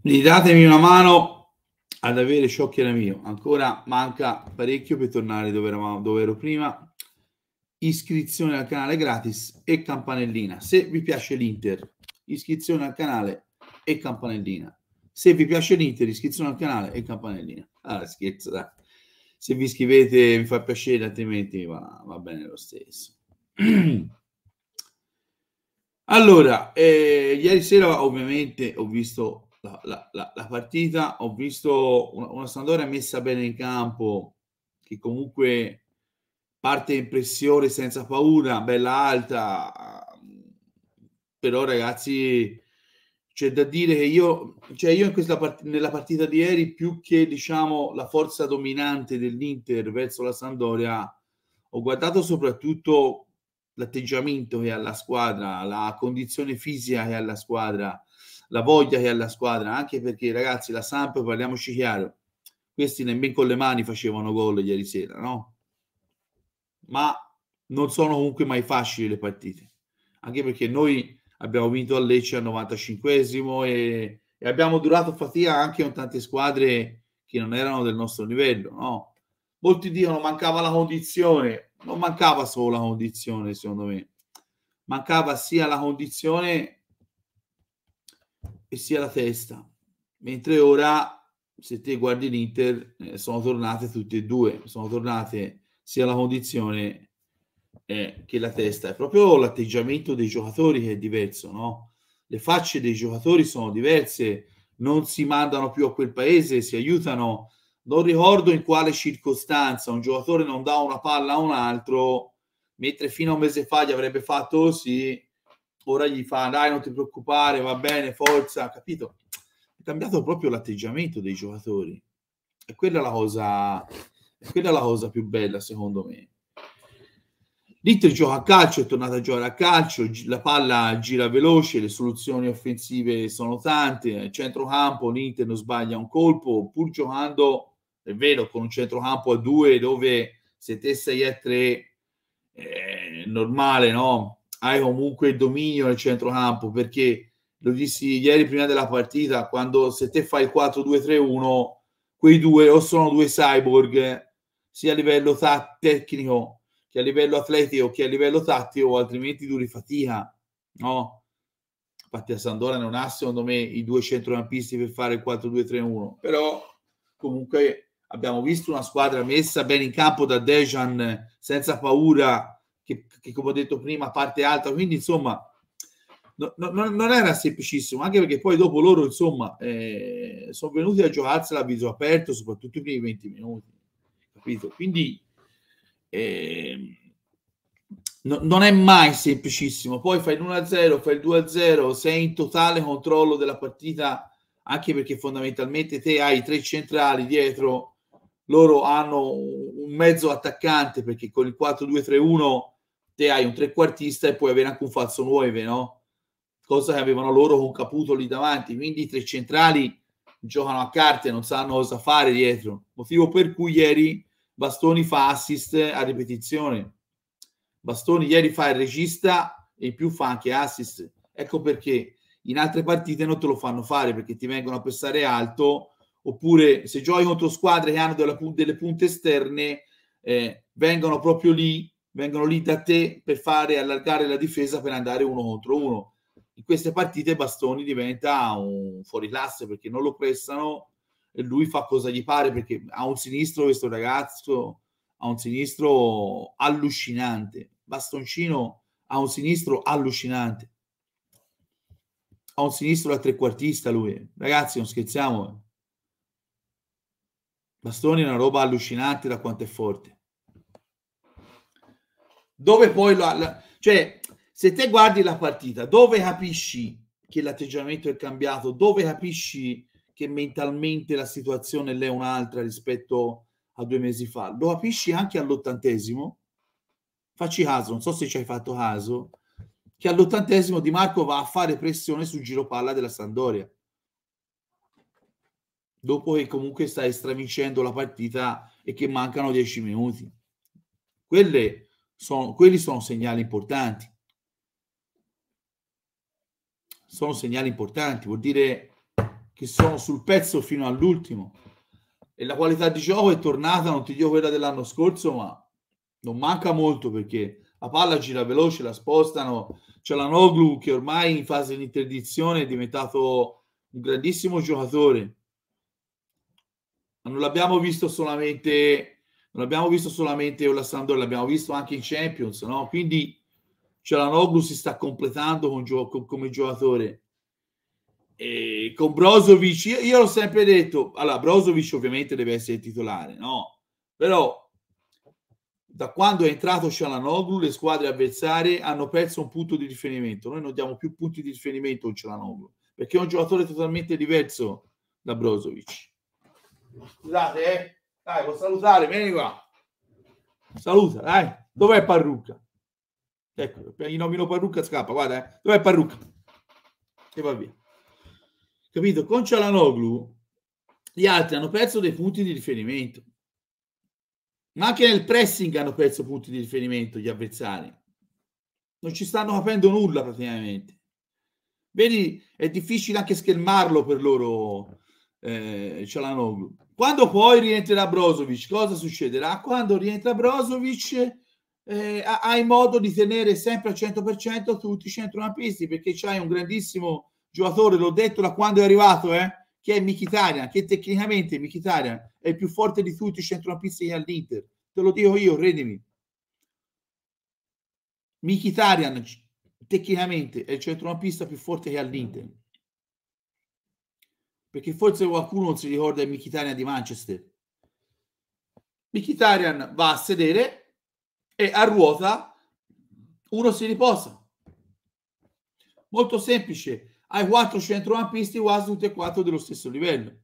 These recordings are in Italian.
Quindi datemi una mano ad avere ciò che era mio. Ancora manca parecchio per tornare dove, eravamo, dove ero prima. Iscrizione al canale gratis e campanellina. Se vi piace l'Inter, iscrizione al canale e campanellina. Se vi piace l'Inter, iscrizione al canale e campanellina. Ah, scherzo, dai. Se vi iscrivete vi fa piacere, altrimenti va, va bene lo stesso. allora, eh, ieri sera ovviamente ho visto la, la, la partita, ho visto una, una Sandoria messa bene in campo, che comunque parte in pressione senza paura, bella alta, però ragazzi c'è da dire che io, cioè io in questa part- nella partita di ieri, più che diciamo la forza dominante dell'Inter verso la Sandoria, ho guardato soprattutto l'atteggiamento che ha la squadra, la condizione fisica che ha la squadra, la voglia che ha la squadra, anche perché ragazzi la Samp, parliamoci chiaro, questi nemmeno con le mani facevano gol ieri sera, no? Ma non sono comunque mai facili le partite, anche perché noi abbiamo vinto a Lecce al 95esimo e, e abbiamo durato fatica anche con tante squadre che non erano del nostro livello, no? Molti dicono mancava la condizione, non mancava solo la condizione secondo me, mancava sia la condizione e sia la testa. Mentre ora, se te guardi l'Inter, eh, sono tornate tutte e due, sono tornate sia la condizione eh, che la testa. È proprio l'atteggiamento dei giocatori che è diverso, no? Le facce dei giocatori sono diverse, non si mandano più a quel paese, si aiutano. Non ricordo in quale circostanza un giocatore non dà una palla a un altro, mentre fino a un mese fa gli avrebbe fatto sì, ora gli fa dai non ti preoccupare, va bene, forza, capito? È cambiato proprio l'atteggiamento dei giocatori. E quella è la cosa, quella è la cosa più bella secondo me. L'Inter gioca a calcio, è tornata a giocare a calcio, la palla gira veloce, le soluzioni offensive sono tante, centrocampo l'Inter non sbaglia un colpo, pur giocando, è vero, con un centrocampo a due dove se te sei a tre eh, è normale, no? hai comunque il dominio nel centrocampo perché lo dissi ieri prima della partita quando se te fai il 4-2-3-1 quei due o sono due cyborg sia a livello ta- tecnico che a livello atletico che a livello tattico altrimenti duri fatica no? infatti a Sandora non ha secondo me i due centrocampisti per fare il 4-2-3-1 però comunque abbiamo visto una squadra messa bene in campo da Dejan senza paura che, che come ho detto prima parte alta, quindi insomma no, no, non era semplicissimo, anche perché poi dopo loro insomma eh, sono venuti a giocarsela a viso aperto, soprattutto i primi 20 minuti, capito? Quindi eh, no, non è mai semplicissimo, poi fai l'1 0 fai il 2-0, sei in totale controllo della partita anche perché fondamentalmente te hai tre centrali dietro, loro hanno un mezzo attaccante perché con il 4-2-3-1 te hai un trequartista e puoi avere anche un falso 9, no? Cosa che avevano loro con Caputo lì davanti. Quindi i tre centrali giocano a carte, non sanno cosa fare dietro. Motivo per cui ieri Bastoni fa assist a ripetizione. Bastoni ieri fa il regista e in più fa anche assist. Ecco perché in altre partite non te lo fanno fare perché ti vengono a pressare alto oppure se giochi contro squadre che hanno delle, punte, esterne eh, vengono proprio lì vengono lì da te per fare allargare la difesa per andare uno contro uno. In queste partite Bastoni diventa un fuoriclasse perché non lo prestano e lui fa cosa gli pare perché ha un sinistro questo ragazzo, ha un sinistro allucinante. Bastoncino ha un sinistro allucinante. Ha un sinistro da trequartista lui. Ragazzi, non scherziamo. Eh. Bastoni è una roba allucinante da quanto è forte dove poi la, la, cioè se te guardi la partita dove capisci che l'atteggiamento è cambiato dove capisci che mentalmente la situazione è un'altra rispetto a due mesi fa lo capisci anche all'ottantesimo facci caso non so se ci hai fatto caso che all'ottantesimo Di Marco va a fare pressione sul giro palla della Sandoria dopo che comunque stai stravincendo la partita e che mancano dieci minuti quelle sono, quelli sono segnali importanti. Sono segnali importanti, vuol dire che sono sul pezzo fino all'ultimo. E la qualità di gioco è tornata, non ti dico quella dell'anno scorso, ma non manca molto perché la palla gira veloce, la spostano. C'è la Noglu che ormai in fase di interdizione è diventato un grandissimo giocatore. Ma Non l'abbiamo visto solamente non abbiamo visto solamente io la Sampdoria, l'abbiamo visto anche in Champions, no? Quindi cioè, si sta completando con gio- con, come giocatore. E con Brozovic, io, io l'ho sempre detto, allora Brozovic ovviamente deve essere titolare, no? Però da quando è entrato Cialanoglu le squadre avversarie hanno perso un punto di riferimento. Noi non diamo più punti di riferimento a Cialanoglu perché è un giocatore totalmente diverso da Brozovic. Scusate, eh dai, può salutare, vieni qua. Saluta, dai. Dov'è Parrucca? Ecco, gli nomino Parrucca scappa, guarda, eh. Dov'è Parrucca? E va via. Capito? Con Cialanoglu gli altri hanno perso dei punti di riferimento. Ma anche nel pressing hanno perso punti di riferimento gli avversari. Non ci stanno capendo nulla praticamente. Vedi, è difficile anche schermarlo per loro eh, Cialanoglu. Quando poi rientrerà Brozovic, cosa succederà? Quando rientra Brozovic eh, hai modo di tenere sempre al 100% tutti i centrocampisti perché c'hai un grandissimo giocatore, l'ho detto da quando è arrivato, eh, che è Mkhitaryan, che tecnicamente Mkhitaryan è il più forte di tutti i centrocampisti all'Inter. Te lo dico io, credimi. Mkhitaryan tecnicamente è il centrocampista più forte che all'Inter. l'Inter perché forse qualcuno non si ricorda il Mkhitaryan di Manchester. Mkhitaryan va a sedere e a ruota uno si riposa. Molto semplice, hai quattro centrocampisti quasi tutti e quattro dello stesso livello.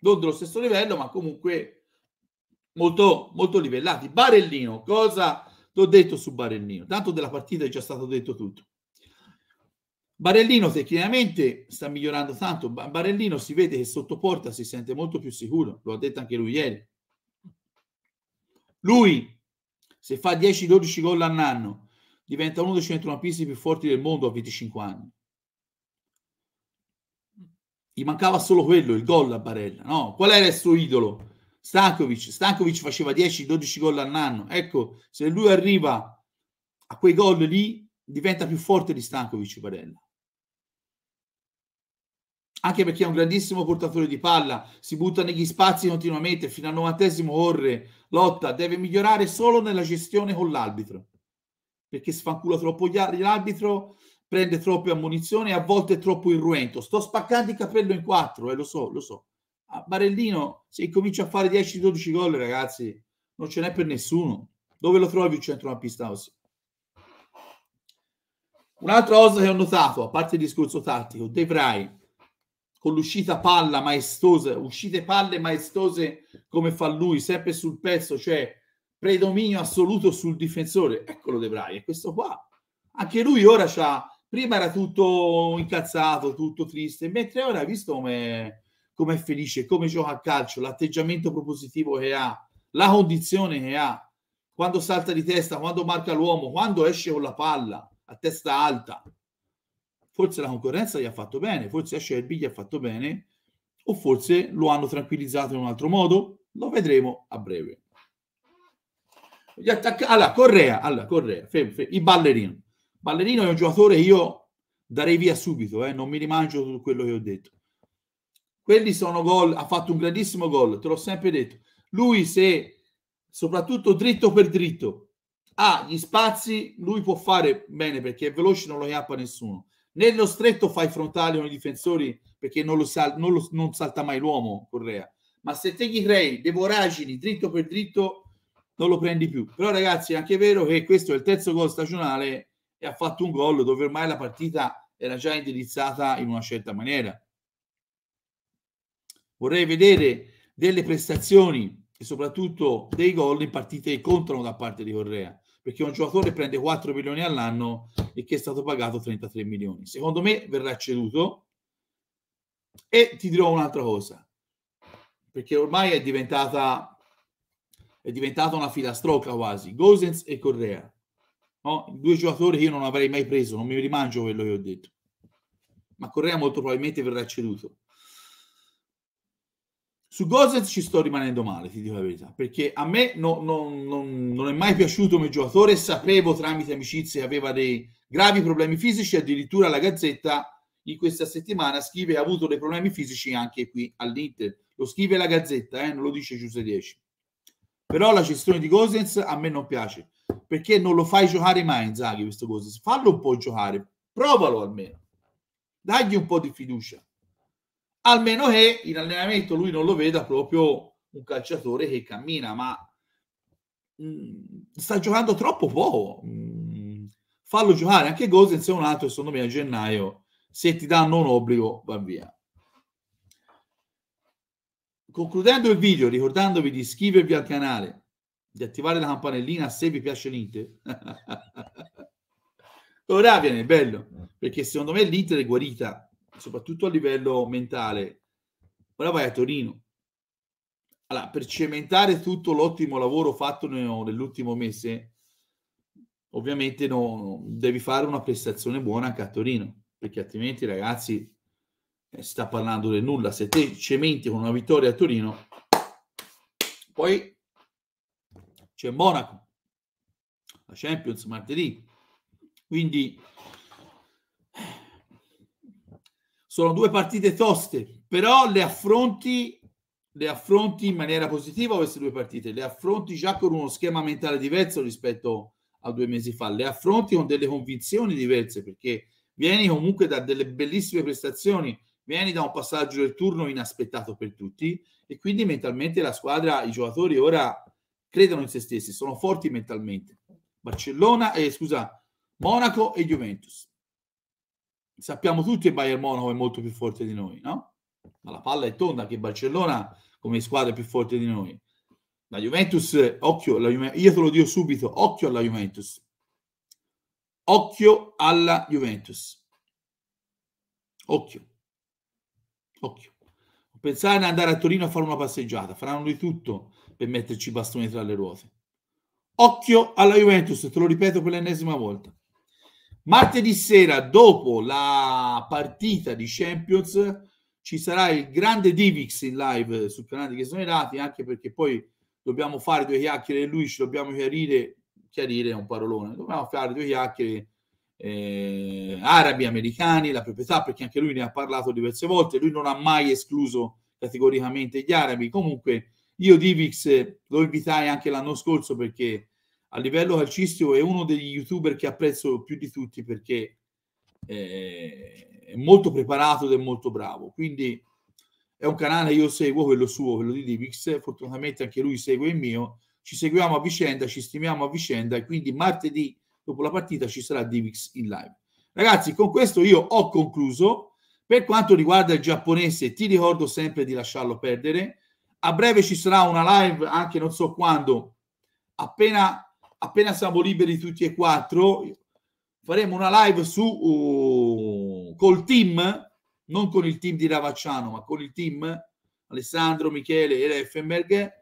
Non dello stesso livello, ma comunque molto, molto livellati. Barellino, cosa ti ho detto su Barellino? Tanto della partita è già stato detto tutto. Barellino tecnicamente sta migliorando tanto, Barellino si vede che sotto porta si sente molto più sicuro, lo ha detto anche lui ieri. Lui, se fa 10-12 gol all'anno, diventa uno dei centrocampisti più forti del mondo a 25 anni. Gli mancava solo quello, il gol a Barella, no? Qual era il suo idolo? Stankovic. Stankovic faceva 10-12 gol all'anno. Ecco, se lui arriva a quei gol lì, diventa più forte di Stankovic Barella anche perché è un grandissimo portatore di palla, si butta negli spazi continuamente, fino al novantesimo corre, lotta, deve migliorare solo nella gestione con l'arbitro, perché sfancula troppo gli, l'arbitro, prende troppe ammunizioni e a volte è troppo irruento. Sto spaccando il capello in quattro, e eh, lo so, lo so. A ah, Barellino, se comincia a fare 10-12 gol, ragazzi, non ce n'è per nessuno. Dove lo trovi il centro centrocampista così? Un'altra cosa che ho notato, a parte il discorso tattico, De Vrij con l'uscita palla maestosa, uscite palle maestose come fa lui, sempre sul pezzo, cioè predominio assoluto sul difensore. Eccolo De Vrij, è questo qua. Anche lui ora c'ha prima era tutto incazzato, tutto triste, mentre ora ha visto come è felice, come gioca a calcio, l'atteggiamento propositivo che ha, la condizione che ha, quando salta di testa, quando marca l'uomo, quando esce con la palla a testa alta forse la concorrenza gli ha fatto bene, forse a Shelby gli ha fatto bene, o forse lo hanno tranquillizzato in un altro modo, lo vedremo a breve. Gli attacca- allora, Correa, allora, Correa, fermo, fermo. il ballerino. Ballerino è un giocatore che io darei via subito, eh? non mi rimangio tutto quello che ho detto. Quelli sono gol, ha fatto un grandissimo gol, te l'ho sempre detto. Lui se, soprattutto dritto per dritto, ha gli spazi, lui può fare bene perché è veloce, non lo chiappa nessuno. Nello stretto fai frontale con i difensori perché non, lo sal- non, lo, non salta mai l'uomo, Correa. Ma se te gli crei le voragini dritto per dritto, non lo prendi più. Però ragazzi, è anche vero che questo è il terzo gol stagionale e ha fatto un gol dove ormai la partita era già indirizzata in una certa maniera. Vorrei vedere delle prestazioni e soprattutto dei gol in partite che contano da parte di Correa perché un giocatore prende 4 milioni all'anno e che è stato pagato 33 milioni. Secondo me verrà ceduto e ti dirò un'altra cosa, perché ormai è diventata, è diventata una filastrocca quasi, Gosens e Correa. No? Due giocatori che io non avrei mai preso, non mi rimangio quello che ho detto. Ma Correa molto probabilmente verrà ceduto. Su Gozens ci sto rimanendo male, ti dico la verità, perché a me no, no, no, non è mai piaciuto come giocatore, sapevo tramite amicizie che aveva dei gravi problemi fisici, addirittura la Gazzetta in questa settimana scrive ha avuto dei problemi fisici anche qui all'Inter, lo scrive la Gazzetta, eh, non lo dice Giuse 10. Però la gestione di Gozens a me non piace, perché non lo fai giocare mai Zaghi questo Gozens, fallo un po' giocare, provalo almeno, dagli un po' di fiducia almeno che in allenamento lui non lo veda proprio un calciatore che cammina, ma mh, mm, sta giocando troppo poco. Mh, mm, fallo giocare anche Gozens è un altro, secondo me, a gennaio. Se ti danno un obbligo, va via. Concludendo il video, ricordandovi di iscrivervi al canale, di attivare la campanellina se vi piace l'Inter. Ora viene bello, perché secondo me l'Inter è guarita soprattutto a livello mentale, ora vai a Torino. Allora, per cementare tutto l'ottimo lavoro fatto nell'ultimo mese, ovviamente no, devi fare una prestazione buona anche a Torino, perché altrimenti ragazzi eh, sta parlando del nulla. Se te cementi con una vittoria a Torino, poi c'è Monaco, la Champions martedì. Quindi sono due partite toste, però le affronti, le affronti in maniera positiva queste due partite, le affronti già con uno schema mentale diverso rispetto a due mesi fa, le affronti con delle convinzioni diverse perché vieni comunque da delle bellissime prestazioni, vieni da un passaggio del turno inaspettato per tutti e quindi mentalmente la squadra, i giocatori ora credono in se stessi, sono forti mentalmente. Barcellona, eh, scusa, Monaco e Juventus sappiamo tutti che Bayern Monaco è molto più forte di noi, no? Ma la palla è tonda che Barcellona come squadra è più forte di noi. La Juventus, occhio, la Juventus, io te lo dico subito, occhio alla Juventus. Occhio alla Juventus. Occhio. Occhio. Pensare ad andare a Torino a fare una passeggiata, faranno di tutto per metterci i bastoni tra le ruote. Occhio alla Juventus, te lo ripeto per l'ennesima volta. Martedì sera, dopo la partita di Champions, ci sarà il grande Divix in live sul canale che sono i dati, anche perché poi dobbiamo fare due chiacchiere e lui ci dobbiamo chiarire, chiarire è un parolone, dobbiamo fare due chiacchiere eh, arabi, americani, la proprietà, perché anche lui ne ha parlato diverse volte, lui non ha mai escluso categoricamente gli arabi, comunque io Divix lo invitai anche l'anno scorso perché a livello calcistico è uno degli youtuber che apprezzo più di tutti perché eh, è molto preparato ed è molto bravo. Quindi è un canale che io seguo, quello suo, quello di Divix, fortunatamente anche lui segue il mio, ci seguiamo a vicenda, ci stimiamo a vicenda e quindi martedì dopo la partita ci sarà Divix in live. Ragazzi, con questo io ho concluso. Per quanto riguarda il giapponese, ti ricordo sempre di lasciarlo perdere. A breve ci sarà una live, anche non so quando, appena appena siamo liberi tutti e quattro, faremo una live su uh, col team, non con il team di Ravacciano, ma con il team Alessandro, Michele e Leffenberg.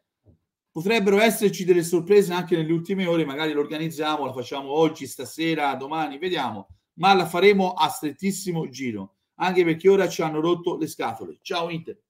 Potrebbero esserci delle sorprese anche nelle ultime ore, magari lo organizziamo, la facciamo oggi, stasera, domani, vediamo, ma la faremo a strettissimo giro, anche perché ora ci hanno rotto le scatole. Ciao Inter.